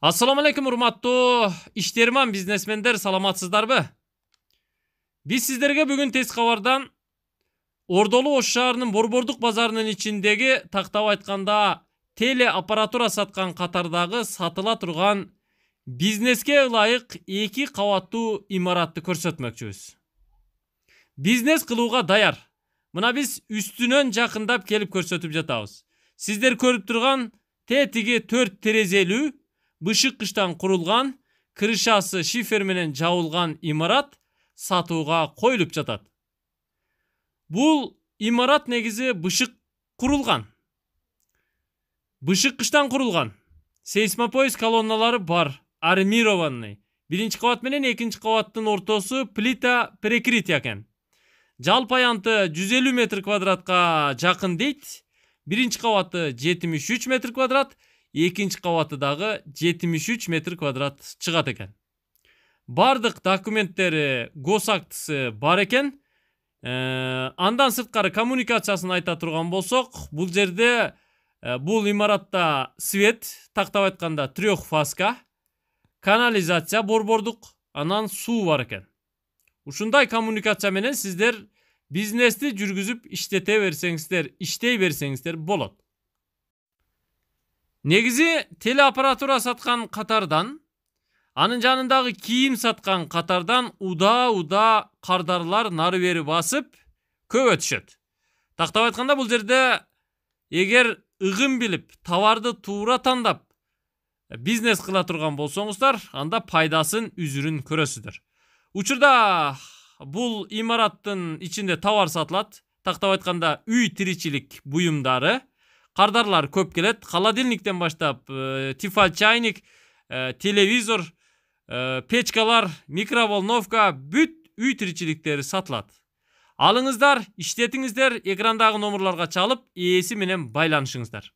assalomu алейкум урматтуу иштерман бизнесмендер саламатсыздарбы биз сиздерге бүгүн тез кабардан ордолу ош шаарынын борбордук базарынын ичиндеги тактап айтканда аппаратура саткан катардагы сатыла турган бизнеске ылайык эки кабаттуу имаратты көрсөтмөкчүбүз бизнес кылууга даяр мына биз үстүнөн жакындап келип көрсөтүп жатабыз сиздер көрүп турган тетиги төрт терезелүү бышыккычтан курулган крышасы шифер менен жабылган имарат сатууга коюлуп жатат бул имарат негизи бышык курулган бышыккычтан курулган сейсмопоес колонналары бар армированный биринчи кабат менен экинчи кабаттын ортосу плита перекрытия экен жалпы аянты жүз элүү метр квадратка жакын дейт биринчи кабаты жетимиш үч метр квадрат Екінші кабатыдагы 73 метр квадрат чыгат экен Бардық документтері гос актысы бар экен э, андан сыртқары коммуникациясын айта тұрған болсок Бұл жерде э, бұл имаратта свет тактап 3 фаска канализация борбордық анан су бар екен. ушундай коммуникация менен сиздер бизнести жүргүзүп иштете берсеңиздер иштей берсеңиздер болот Негізі телеаппаратура сатқан қатардан, анын жанындағы киім сатқан қатардан уда уда қардарлар нары басып көп өтүшөт тактап айтқанда бұл жерде егер ұғым біліп, товарды туура тандап э, бизнес қыла турган болсоңуздар анда пайдасын үзірін көресіздер учурда бұл имараттың ішінде товар сатылады тактап айтқанда үй тиричилик буюмдары кардарлар көп келет холодильниктен баштап ә, э, чайник э, телевизор э, печкалар микроволновка бүт үй тиричиликтери сатылат алыңыздар иштетиңиздер экрандагы номерлорго чалып ээси менен байланышыңыздар